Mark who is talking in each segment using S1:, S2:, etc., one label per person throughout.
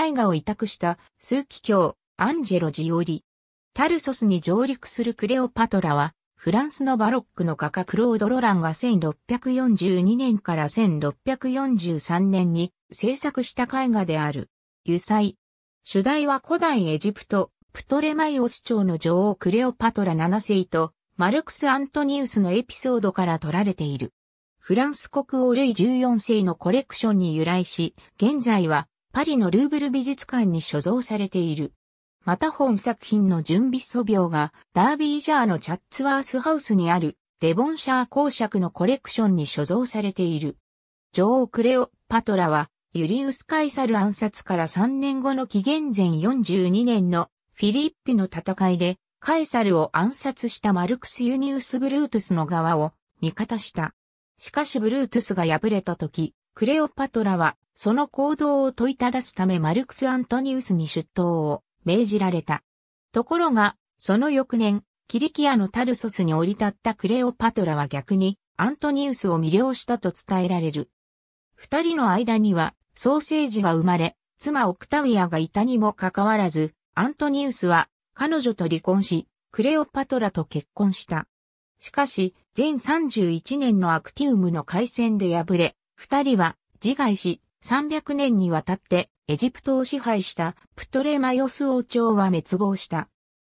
S1: 絵画を委託した枢機卿、アンジェロ・ジオリ。タルソスに上陸するクレオパトラは、フランスのバロックの画家クロード・ロランが1642年から1643年に制作した絵画である。油彩。主題は古代エジプト、プトレマイオス朝の女王クレオパトラ7世とマルクス・アントニウスのエピソードから取られている。フランス国王ルイ14世のコレクションに由来し、現在はパリのルーブル美術館に所蔵されている。また本作品の準備素描がダービージャーのチャッツワースハウスにあるデボンシャー公爵のコレクションに所蔵されている。女王クレオパトラはユリウス・カイサル暗殺から3年後の紀元前42年のフィリッピの戦いでカイサルを暗殺したマルクス・ユニウス・ブルートゥスの側を味方した。しかしブルートゥスが敗れた時、クレオパトラは、その行動を問いただすためマルクス・アントニウスに出頭を命じられた。ところが、その翌年、キリキアのタルソスに降り立ったクレオパトラは逆に、アントニウスを魅了したと伝えられる。二人の間には、ソーセージが生まれ、妻オクタウィアがいたにもかかわらず、アントニウスは彼女と離婚し、クレオパトラと結婚した。しかし、全31年のアクティウムの海戦で敗れ、二人は自害し、300年にわたってエジプトを支配したプトレマヨス王朝は滅亡した。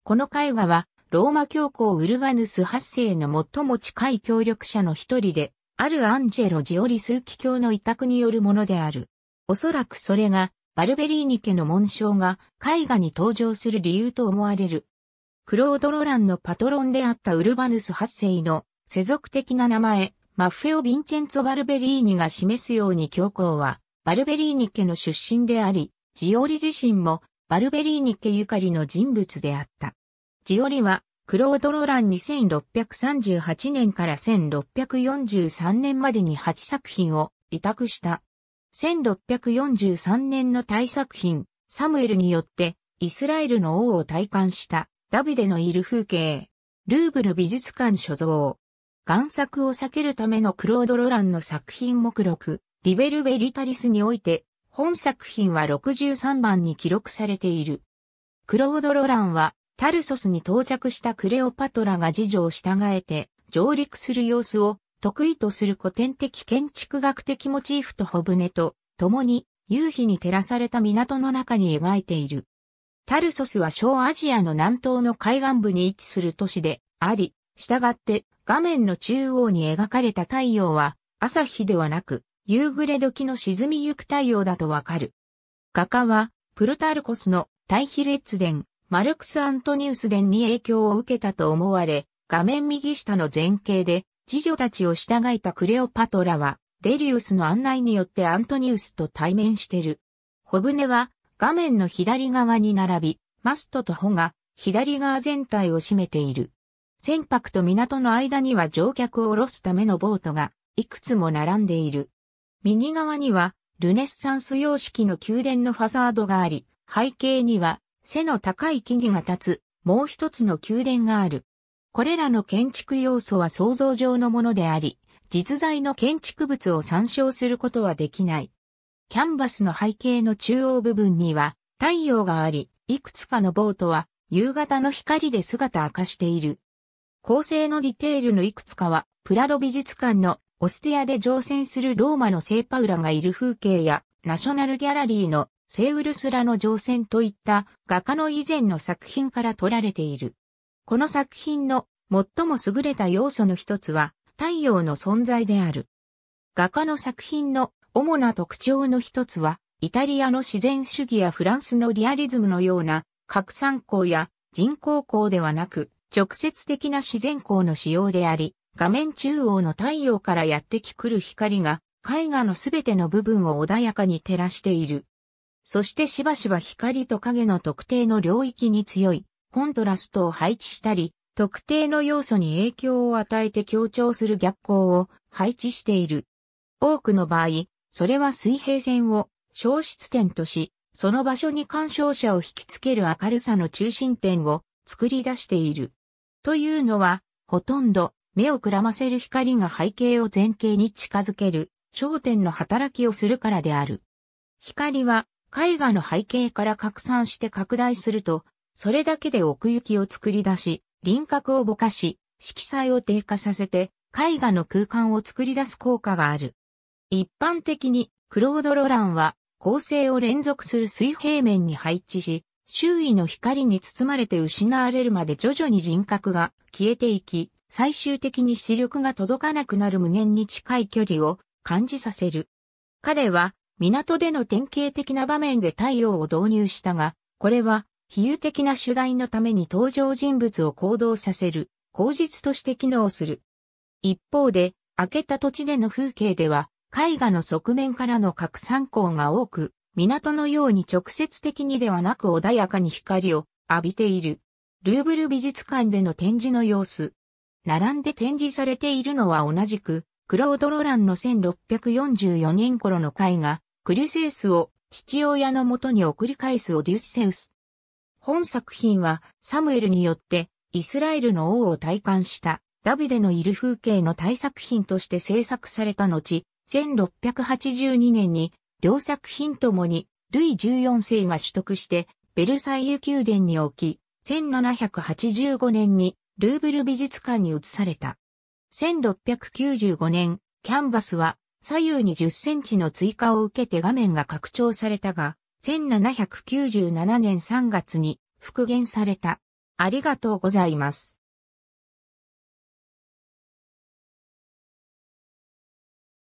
S1: この絵画はローマ教皇ウルバヌス8世の最も近い協力者の一人で、あるアンジェロ・ジオリスキ教の委託によるものである。おそらくそれがバルベリーニ家の紋章が絵画に登場する理由と思われる。クロード・ロランのパトロンであったウルバヌス8世の世俗的な名前、マッフェオ・ヴィンチェンツォ・バルベリーニが示すように教皇は、バルベリーニ家の出身であり、ジオリ自身も、バルベリーニ家ゆかりの人物であった。ジオリは、クロード・ロラン2638年から1643年までに8作品を委託した。1643年の大作品、サムエルによって、イスラエルの王を体感した、ダビデのいる風景、ルーブル美術館所蔵、贋作を避けるためのクロード・ロランの作品目録、リベル・ベリタリスにおいて、本作品は63番に記録されている。クロード・ロランは、タルソスに到着したクレオパトラが事情を従えて、上陸する様子を得意とする古典的建築学的モチーフと小舟と、共に夕日に照らされた港の中に描いている。タルソスは小アジアの南東の海岸部に位置する都市であり、従って画面の中央に描かれた太陽は、朝日ではなく、夕暮れ時の沈みゆく太陽だとわかる。画家は、プルタルコスの対比列伝、マルクス・アントニウス伝に影響を受けたと思われ、画面右下の前景で、次女たちを従えたクレオパトラは、デリウスの案内によってアントニウスと対面してる。ホブネは、画面の左側に並び、マストとホが、左側全体を占めている。船舶と港の間には乗客を降ろすためのボートがいくつも並んでいる。右側にはルネッサンス様式の宮殿のファサードがあり、背景には背の高い木々が立つもう一つの宮殿がある。これらの建築要素は想像上のものであり、実在の建築物を参照することはできない。キャンバスの背景の中央部分には太陽があり、いくつかのボートは夕方の光で姿明かしている。構成のディテールのいくつかは、プラド美術館のオステアで乗船するローマの聖パウラがいる風景や、ナショナルギャラリーのセウルスラの乗船といった画家の以前の作品から撮られている。この作品の最も優れた要素の一つは太陽の存在である。画家の作品の主な特徴の一つはイタリアの自然主義やフランスのリアリズムのような拡散光や人工光ではなく直接的な自然光の使用であり、画面中央の太陽からやってきくる光が絵画のすべての部分を穏やかに照らしている。そしてしばしば光と影の特定の領域に強いコントラストを配置したり、特定の要素に影響を与えて強調する逆光を配置している。多くの場合、それは水平線を消失点とし、その場所に干渉者を引きつける明るさの中心点を作り出している。というのは、ほとんど目をくらませる光が背景を前景に近づける焦点の働きをするからである。光は絵画の背景から拡散して拡大すると、それだけで奥行きを作り出し、輪郭をぼかし、色彩を低下させて、絵画の空間を作り出す効果がある。一般的に、クロード・ロランは、構成を連続する水平面に配置し、周囲の光に包まれて失われるまで徐々に輪郭が消えていき、最終的に視力が届かなくなる無限に近い距離を感じさせる。彼は港での典型的な場面で太陽を導入したが、これは比喩的な主題のために登場人物を行動させる、口実として機能する。一方で、開けた土地での風景では、絵画の側面からの拡散光が多く、港のように直接的にではなく穏やかに光を浴びている。ルーブル美術館での展示の様子。並んで展示されているのは同じく、クロード・ロランの1644年頃の絵画、クリュセウスを父親のもとに送り返すオデュッセウス。本作品はサムエルによってイスラエルの王を体感したダビデのいる風景の大作品として制作された後、1682年に両作品ともに、ルイ14世が取得して、ベルサイユ宮殿に置き、1785年にルーブル美術館に移された。1695年、キャンバスは左右に10センチの追加を受けて画面が拡張されたが、1797年3月に復元された。ありがとうございます。